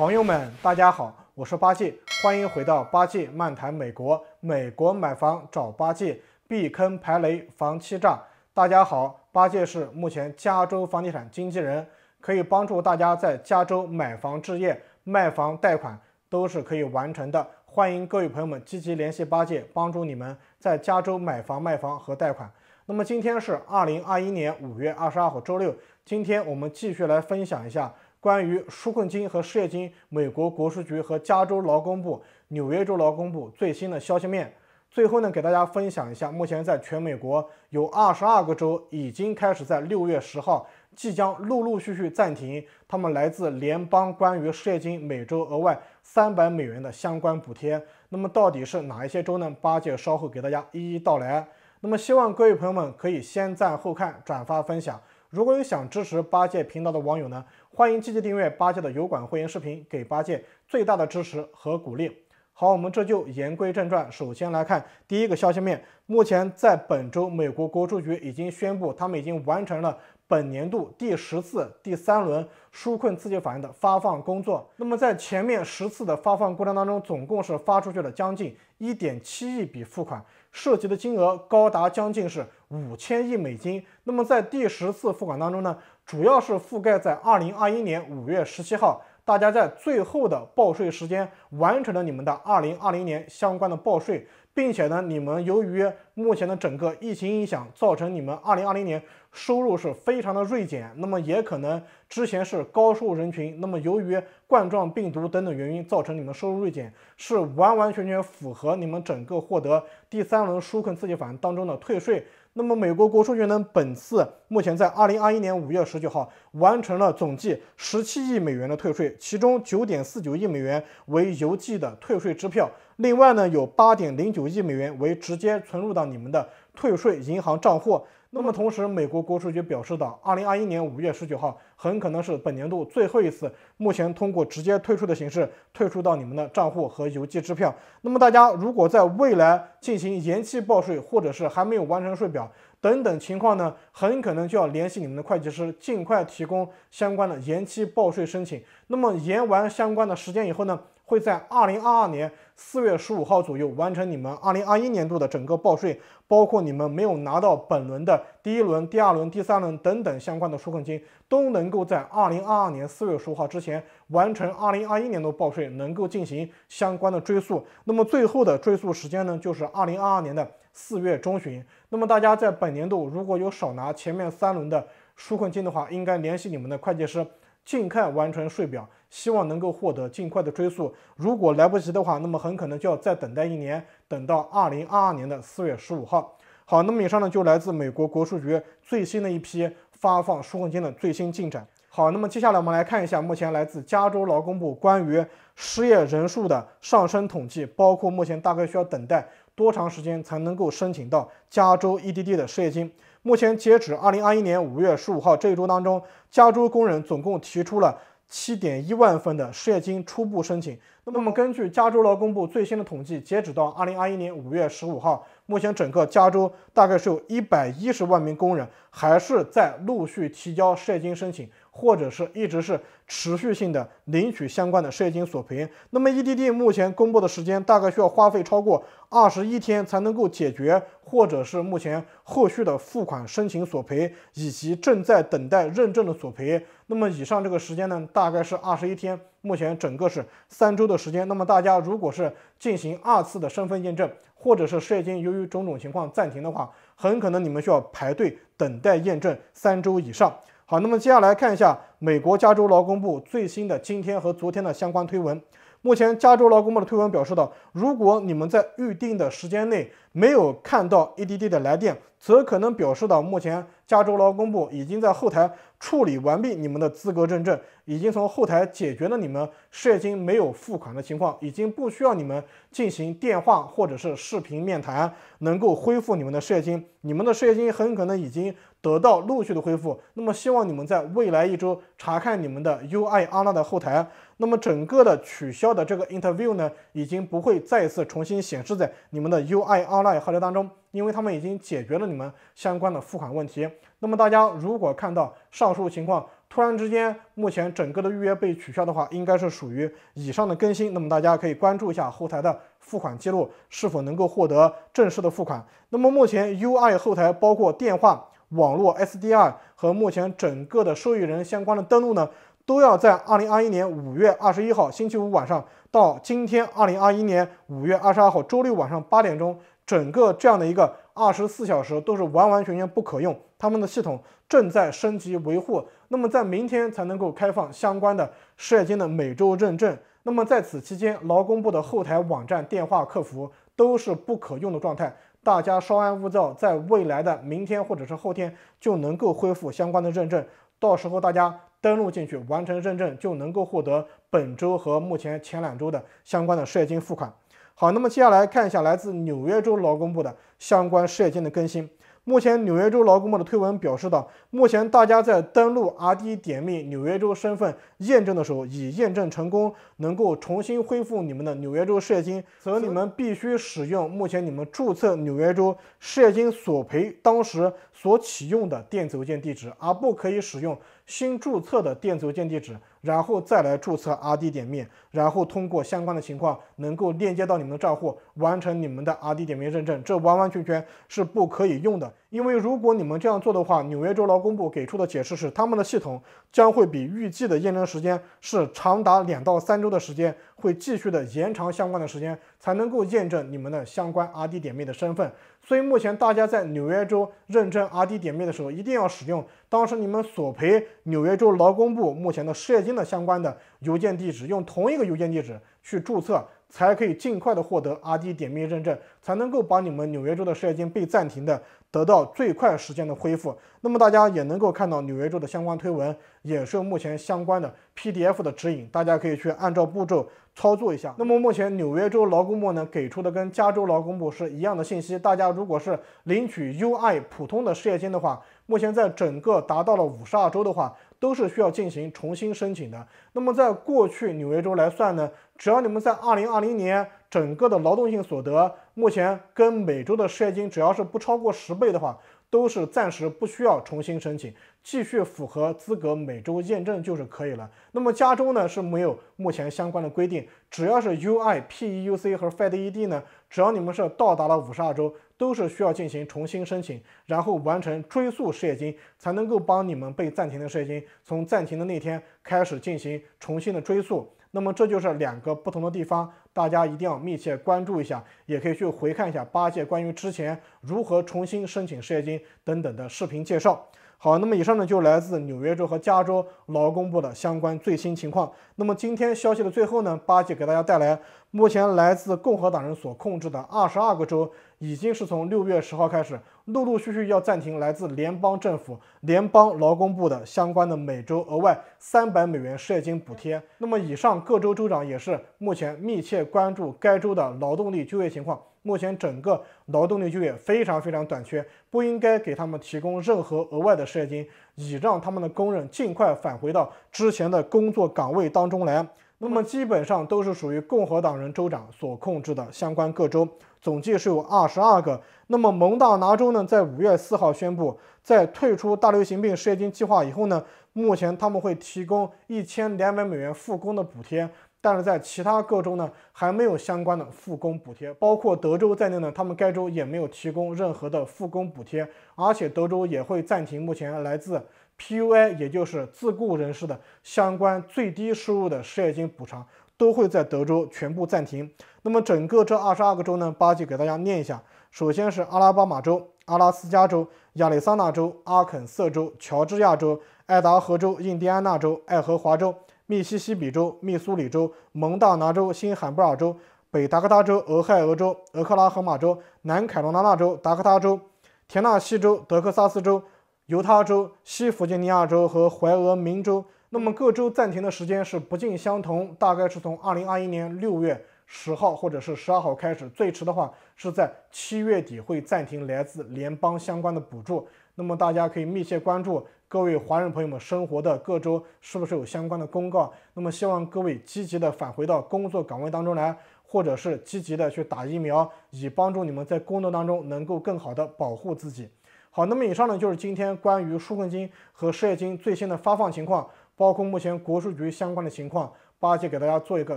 朋友们，大家好，我是八戒，欢迎回到八戒漫谈美国。美国买房找八戒，避坑排雷，防欺诈。大家好，八戒是目前加州房地产经纪人，可以帮助大家在加州买房置业、卖房、贷款都是可以完成的。欢迎各位朋友们积极联系八戒，帮助你们在加州买房、卖房和贷款。那么今天是二零二一年五月二十二号，周六。今天我们继续来分享一下。关于纾困金和失业金，美国国税局和加州劳工部、纽约州劳工部最新的消息面。最后呢，给大家分享一下，目前在全美国有二十二个州已经开始在六月十号，即将陆陆续续暂停他们来自联邦关于失业金每周额外三百美元的相关补贴。那么到底是哪一些州呢？八戒稍后给大家一一道来。那么希望各位朋友们可以先赞后看，转发分享。如果有想支持八戒频道的网友呢，欢迎积极订阅八戒的油管会员视频，给八戒最大的支持和鼓励。好，我们这就言归正传，首先来看第一个消息面，目前在本周，美国国税局已经宣布，他们已经完成了。本年度第十次第三轮纾困刺激法案的发放工作。那么在前面十次的发放过程当中，总共是发出去了将近一点七亿笔付款，涉及的金额高达将近是五千亿美金。那么在第十次付款当中呢，主要是覆盖在二零二一年五月十七号，大家在最后的报税时间完成了你们的二零二零年相关的报税。并且呢，你们由于目前的整个疫情影响，造成你们二零二零年收入是非常的锐减。那么，也可能之前是高收入人群，那么由于冠状病毒等等原因，造成你们收入锐减，是完完全全符合你们整个获得第三轮纾困刺激法案当中的退税。那么，美国国税局呢，本次目前在二零二一年五月十九号完成了总计十七亿美元的退税，其中九点四九亿美元为邮寄的退税支票。另外呢，有八点零九亿美元为直接存入到你们的退税银行账户。那么同时，美国国税局表示到，二零二一年五月十九号很可能是本年度最后一次，目前通过直接退出的形式退出到你们的账户和邮寄支票。那么大家如果在未来进行延期报税，或者是还没有完成税表等等情况呢，很可能就要联系你们的会计师，尽快提供相关的延期报税申请。那么延完相关的时间以后呢？会在二零二二年四月十五号左右完成你们二零二一年度的整个报税，包括你们没有拿到本轮的第一轮、第二轮、第三轮等等相关的纾困金，都能够在二零二二年四月十五号之前完成二零二一年度报税，能够进行相关的追溯。那么最后的追溯时间呢，就是二零二二年的四月中旬。那么大家在本年度如果有少拿前面三轮的纾困金的话，应该联系你们的会计师。尽快完成税表，希望能够获得尽快的追溯。如果来不及的话，那么很可能就要再等待一年，等到二零二二年的四月十五号。好，那么以上呢就来自美国国税局最新的一批发放纾困金的最新进展。好，那么接下来我们来看一下目前来自加州劳工部关于失业人数的上升统计，包括目前大概需要等待多长时间才能够申请到加州 EDD 的失业金。目前截止二零二一年五月十五号这一周当中，加州工人总共提出了七点一万份的失业金初步申请。那么，我们根据加州劳工部最新的统计，截止到二零二一年五月十五号，目前整个加州大概是有一百一十万名工人还是在陆续提交失业金申请。或者是一直是持续性的领取相关的失业金索赔，那么 EDD 目前公布的时间大概需要花费超过二十一天才能够解决，或者是目前后续的付款申请索赔以及正在等待认证的索赔，那么以上这个时间呢，大概是二十一天，目前整个是三周的时间。那么大家如果是进行二次的身份验证，或者是业金由于种种情况暂停的话，很可能你们需要排队等待验证三周以上。好，那么接下来看一下美国加州劳工部最新的今天和昨天的相关推文。目前，加州劳工部的推文表示到，如果你们在预定的时间内。没有看到 ADD 的来电，则可能表示到目前加州劳工部已经在后台处理完毕你们的资格认证，已经从后台解决了你们失业金没有付款的情况，已经不需要你们进行电话或者是视频面谈，能够恢复你们的失业金。你们的失业金很可能已经得到陆续的恢复。那么希望你们在未来一周查看你们的 u i 拉的后台。那么整个的取消的这个 Interview 呢，已经不会再次重新显示在你们的 u i 阿。后台后台当中，因为他们已经解决了你们相关的付款问题。那么大家如果看到上述情况突然之间目前整个的预约被取消的话，应该是属于以上的更新。那么大家可以关注一下后台的付款记录是否能够获得正式的付款。那么目前 UI 后台包括电话、网络、SDR 和目前整个的受益人相关的登录呢，都要在2021年5月21号星期五晚上到今天2021年5月22号周六晚上八点钟。整个这样的一个二十四小时都是完完全全不可用，他们的系统正在升级维护，那么在明天才能够开放相关的失业金的每周认证。那么在此期间，劳工部的后台网站、电话客服都是不可用的状态，大家稍安勿躁，在未来的明天或者是后天就能够恢复相关的认证，到时候大家登录进去完成认证，就能够获得本周和目前前两周的相关的失业金付款。好，那么接下来看一下来自纽约州劳工部的相关失业金的更新。目前纽约州劳工部的推文表示到，目前大家在登录 RD 点密纽约州身份验证的时候，已验证成功，能够重新恢复你们的纽约州失业金，则你们必须使用目前你们注册纽约州失业金索赔当时所启用的电子邮件地址，而不可以使用新注册的电子邮件地址。然后再来注册 R D 点面，然后通过相关的情况能够链接到你们的账户，完成你们的 R D 点面认证，这完完全全是不可以用的。因为如果你们这样做的话，纽约州劳工部给出的解释是，他们的系统将会比预计的验证时间是长达两到三周的时间，会继续的延长相关的时间，才能够验证你们的相关 R D 点面的身份。所以目前大家在纽约州认证 r d 点名的时候，一定要使用当时你们索赔纽约州劳工部目前的失业金的相关的邮件地址，用同一个邮件地址去注册。才可以尽快的获得 r d 点名认证，才能够把你们纽约州的失业金被暂停的得到最快时间的恢复。那么大家也能够看到纽约州的相关推文，也是目前相关的 PDF 的指引，大家可以去按照步骤操作一下。那么目前纽约州劳工部呢给出的跟加州劳工部是一样的信息，大家如果是领取 UI 普通的失业金的话，目前在整个达到了五十二周的话，都是需要进行重新申请的。那么在过去纽约州来算呢？只要你们在二零二零年整个的劳动性所得，目前跟每周的失业金，只要是不超过十倍的话，都是暂时不需要重新申请，继续符合资格，每周验证就是可以了。那么加州呢是没有目前相关的规定，只要是 UI、PEUC 和 FEDED 呢，只要你们是到达了五十二周，都是需要进行重新申请，然后完成追溯失业金，才能够帮你们被暂停的失业金从暂停的那天开始进行重新的追溯。那么这就是两个不同的地方，大家一定要密切关注一下，也可以去回看一下八戒关于之前如何重新申请失业金等等的视频介绍。好，那么以上呢，就来自纽约州和加州劳工部的相关最新情况。那么今天消息的最后呢，八戒给大家带来，目前来自共和党人所控制的二十二个州，已经是从六月十号开始，陆陆续续要暂停来自联邦政府、联邦劳工部的相关的每周额外三百美元失业金补贴。那么以上各州州长也是目前密切关注该州的劳动力就业情况。目前整个劳动力就业非常非常短缺，不应该给他们提供任何额外的失业金，以让他们的工人尽快返回到之前的工作岗位当中来。那么基本上都是属于共和党人州长所控制的相关各州，总计是有二十二个。那么蒙大拿州呢，在五月四号宣布，在退出大流行病失业金计划以后呢，目前他们会提供一千两百美元复工的补贴。但是在其他各州呢，还没有相关的复工补贴，包括德州在内呢，他们该州也没有提供任何的复工补贴，而且德州也会暂停目前来自 PUI，也就是自雇人士的相关最低收入的失业金补偿，都会在德州全部暂停。那么整个这二十二个州呢，八戒给大家念一下，首先是阿拉巴马州、阿拉斯加州、亚利桑那州、阿肯色州、乔治亚州、爱达荷州、印第安纳州、爱荷华州。密西西比州、密苏里州、蒙大拿州、新罕布尔州、北达科他州、俄亥俄州、俄克拉荷马州、南卡罗拉纳州、达科他州、田纳西州、德克萨斯州、犹他州、西弗吉尼亚州和怀俄明州。那么各州暂停的时间是不尽相同，大概是从二零二一年六月十号或者是十二号开始，最迟的话是在七月底会暂停来自联邦相关的补助。那么大家可以密切关注。各位华人朋友们，生活的各州是不是有相关的公告？那么希望各位积极的返回到工作岗位当中来，或者是积极的去打疫苗，以帮助你们在工作当中能够更好的保护自己。好，那么以上呢就是今天关于纾困金和失业金最新的发放情况，包括目前国税局相关的情况，八戒给大家做一个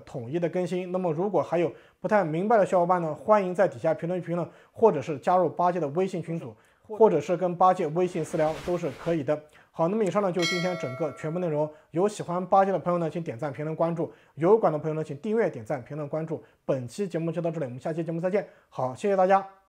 统一的更新。那么如果还有不太明白的小伙伴呢，欢迎在底下评论评论，或者是加入八戒的微信群组，或者是跟八戒微信私聊都是可以的。好，那么以上呢，就是今天整个全部内容。有喜欢八戒的朋友呢，请点赞、评论、关注；有管的朋友呢，请订阅、点赞、评论、关注。本期节目就到这里，我们下期节目再见。好，谢谢大家。